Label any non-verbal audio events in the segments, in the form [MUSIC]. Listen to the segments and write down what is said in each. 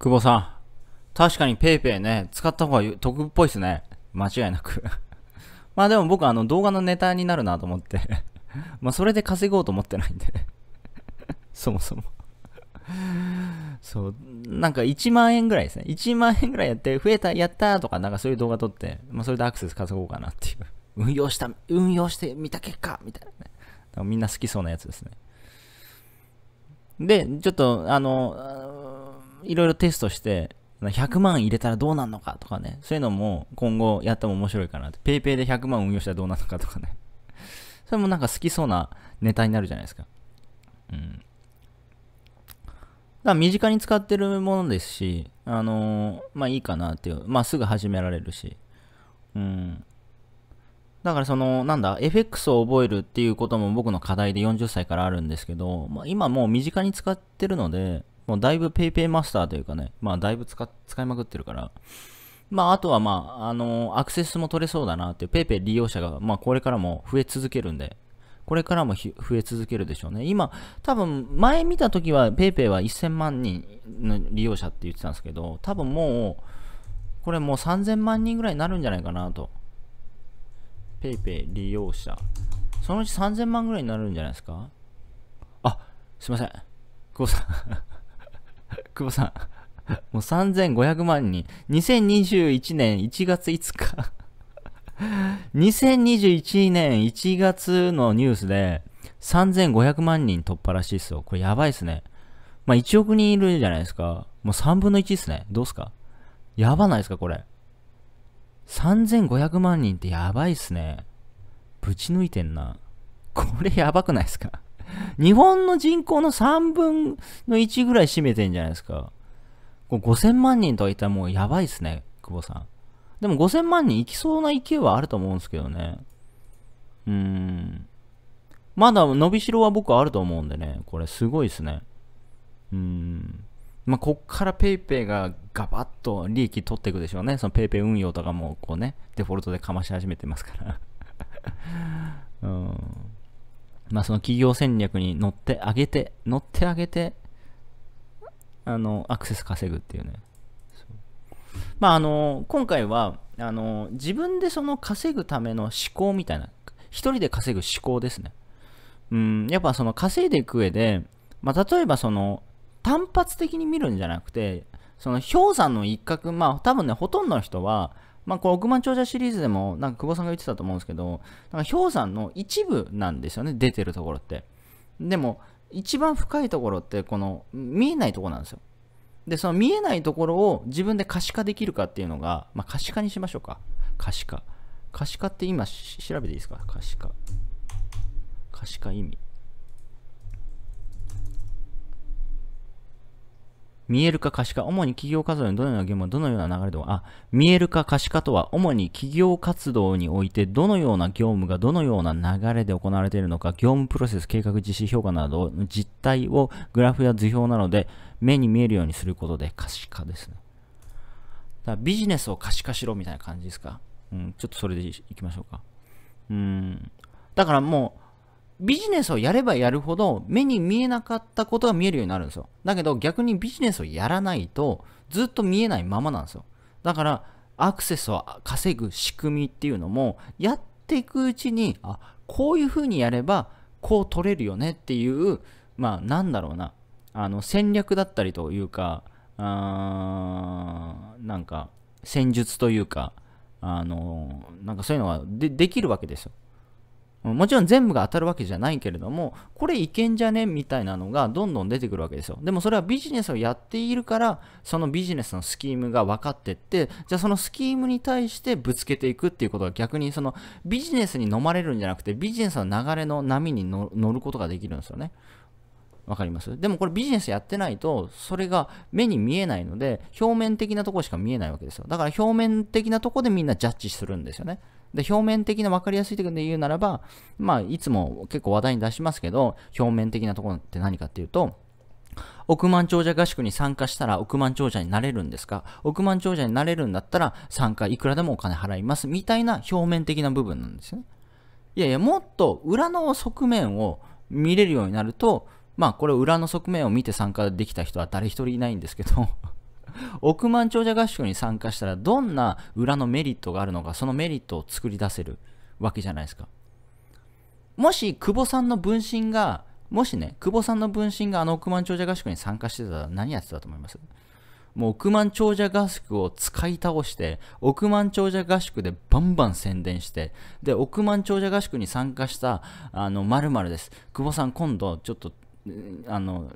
久保さん。確かに PayPay ね、使った方が得っぽいっすね。間違いなく [LAUGHS] まあでも僕あの動画のネタになるなと思って [LAUGHS] まあそれで稼ごうと思ってないんで [LAUGHS] そもそも。そう、なんか1万円ぐらいですね。1万円ぐらいやって、増えた、やったーとか、なんかそういう動画撮って、まあそれでアクセス稼ごうかなっていう。運用した、運用してみた結果みたいなね。みんな好きそうなやつですね。で、ちょっと、あの、いろいろテストして、100万入れたらどうなるのかとかね、そういうのも今後やっても面白いかなって、PayPay で100万運用したらどうなのかとかね。[LAUGHS] それもなんか好きそうなネタになるじゃないですか。うん。だから身近に使ってるものですし、あのー、まあいいかなっていう、まあすぐ始められるし、うん。だからその、なんだ、FX を覚えるっていうことも僕の課題で40歳からあるんですけど、まあ、今もう身近に使ってるので、もうだいぶ PayPay マスターというかね、まあだいぶ使使いまくってるから、まああとはまあ、あのー、アクセスも取れそうだなっていう PayPay 利用者が、まあこれからも増え続けるんで、これからも増え続けるでしょうね。今、多分前見た時は PayPay は1000万人の利用者って言ってたんですけど、多分もう、これもう3000万人ぐらいになるんじゃないかなと。PayPay 利用者。そのうち3000万ぐらいになるんじゃないですかあ、すいません。久保さん久保さん。[LAUGHS] もう3500万人。2021年1月5日2021年1月のニュースで3500万人突破らしいっすよ。これやばいっすね。まあ1億人いるじゃないですか。もう3分の1っすね。どうすかやばないですかこれ。3500万人ってやばいっすね。ぶち抜いてんな。これやばくないですか日本の人口の3分の1ぐらい占めてんじゃないですか。5000万人とは言ったらもうやばいっすね、久保さん。でも5000万人いきそうな勢いはあると思うんですけどね。うーん。まだ伸びしろは僕あると思うんでね、これすごいっすね。うーん。まあ、こっから PayPay がガバッと利益取っていくでしょうね。その PayPay 運用とかもこうね、デフォルトでかまし始めてますからまあ、その企業戦略に乗ってあげて、乗ってあげて、あの、アクセス稼ぐっていうね。うまあ、あの、今回は、あの、自分でその稼ぐための思考みたいな、一人で稼ぐ思考ですね。うん、やっぱその稼いでいく上で、まあ、例えばその、単発的に見るんじゃなくて、その氷山の一角、まあ多分ね、ほとんどの人は、まあ、こう億万長者シリーズでも、なんか久保さんが言ってたと思うんですけど、なんか氷山の一部なんですよね、出てるところって。でも、一番深いところって、この見えないところなんですよ。で、その見えないところを自分で可視化できるかっていうのが、まあ、可視化にしましょうか。可視化。可視化って今調べていいですか可視化。可視化意味。見える化可視化、主に企業活動にどのような現場、どのような流れであ、見える化可視化とは、主に企業活動において、どのような業務がどのような流れで行われているのか、業務プロセス、計画実施評価など、実態をグラフや図表などで、目に見えるようにすることで可視化ですね。だビジネスを可視化しろみたいな感じですか。うん、ちょっとそれでいきましょうか。うん。だからもう、ビジネスをやればやるほど目に見えなかったことが見えるようになるんですよ。だけど逆にビジネスをやらないとずっと見えないままなんですよ。だからアクセスを稼ぐ仕組みっていうのもやっていくうちに、あ、こういうふうにやればこう取れるよねっていう、まあなんだろうな、あの戦略だったりというか、あーなんか戦術というか、あのなんかそういうのがでできるわけですよ。もちろん全部が当たるわけじゃないけれども、これいけんじゃねみたいなのがどんどん出てくるわけですよ。でもそれはビジネスをやっているから、そのビジネスのスキームが分かってって、じゃあそのスキームに対してぶつけていくっていうことが逆にそのビジネスに飲まれるんじゃなくて、ビジネスの流れの波に乗ることができるんですよね。わかりますでもこれビジネスやってないと、それが目に見えないので、表面的なところしか見えないわけですよ。だから表面的なところでみんなジャッジするんですよね。で表面的な分かりやすいところで言うならば、まあ、いつも結構話題に出しますけど、表面的なところって何かっていうと、億万長者合宿に参加したら億万長者になれるんですか億万長者になれるんだったら参加いくらでもお金払いますみたいな表面的な部分なんですよね。いやいや、もっと裏の側面を見れるようになると、まあこれ裏の側面を見て参加できた人は誰一人いないんですけど億万長者合宿に参加したらどんな裏のメリットがあるのかそのメリットを作り出せるわけじゃないですかもし久保さんの分身がもしね久保さんの分身があの億万長者合宿に参加してたら何やってたと思いますもう億万長者合宿を使い倒して、億万長者合宿でバンバン宣伝して、で、億万長者合宿に参加した、あの、〇〇です。久保さん、今度、ちょっと、あの、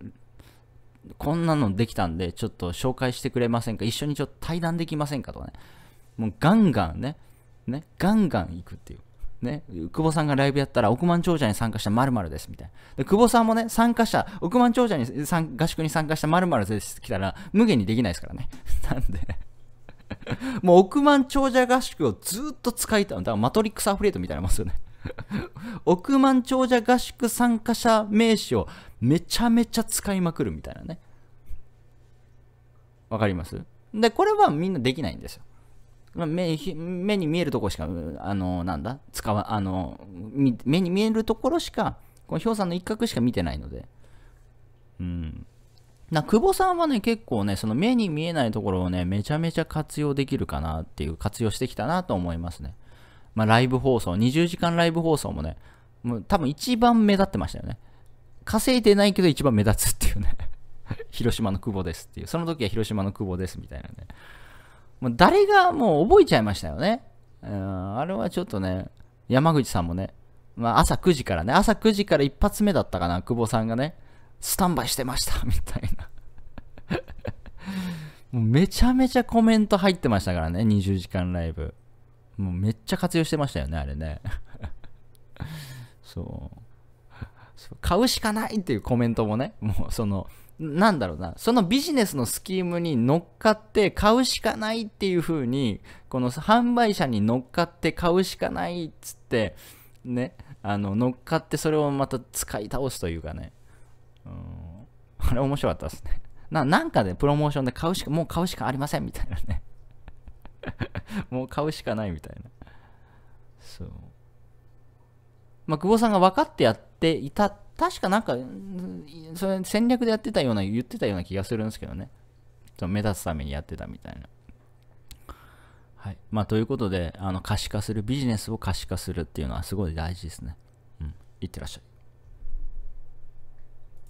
こんなのできたんで、ちょっと紹介してくれませんか一緒にちょっと対談できませんかとかね。もうガンガンね、ね、ガンガン行くっていう。ね、久保さんがライブやったら億万長者に参加した〇〇ですみたいな。で、久保さんもね、参加した、億万長者に合宿に参加した〇〇です来たら、無限にできないですからね。[LAUGHS] なんでもう億万長者合宿をずっと使いたい。だからマトリックスアフレートみたいなもんですよね億万長者合宿参加者名詞をめちゃめちゃ使いまくるみたいなね。わかりますで、これはみんなできないんですよ。目目に見えるところしか、あの、なんだ、使わ、あの、目に見えるところしか、この氷山の一角しか見てないので。うん。な久保さんはね、結構ね、その目に見えないところをね、めちゃめちゃ活用できるかなっていう、活用してきたなと思いますね。まあ、ライブ放送、20時間ライブ放送もね、もう多分一番目立ってましたよね。稼いでないけど一番目立つっていうね [LAUGHS] 広島の久保ですっていう。その時は広島の久保ですみたいなね。もう誰がもう覚えちゃいましたよね。うんあれはちょっとね、山口さんもね、まあ、朝9時からね、朝9時から一発目だったかな、久保さんがね、スタンバイしてましたみたいな [LAUGHS] もうめちゃめちゃコメント入ってましたからね、20時間ライブ。もうめっちゃ活用してましたよね、あれね。[LAUGHS] そう。買うしかないっていうコメントもね、もうその、なんだろうな、そのビジネスのスキームに乗っかって買うしかないっていう風に、この販売者に乗っかって買うしかないっつって、ね、あの、乗っかってそれをまた使い倒すというかね。うん。あれ面白かったですね。な、なんかで、ね、プロモーションで買うしか、もう買うしかありませんみたいなね。[LAUGHS] もう買うしかないみたいな。そう。まあ、久保さんが分かってやっていた、確かなんか、それ戦略でやってたような、言ってたような気がするんですけどね。目立つためにやってたみたいな。はい。まあ、ということで、あの、可視化する、ビジネスを可視化するっていうのはすごい大事ですね。うん。いってらっしゃい。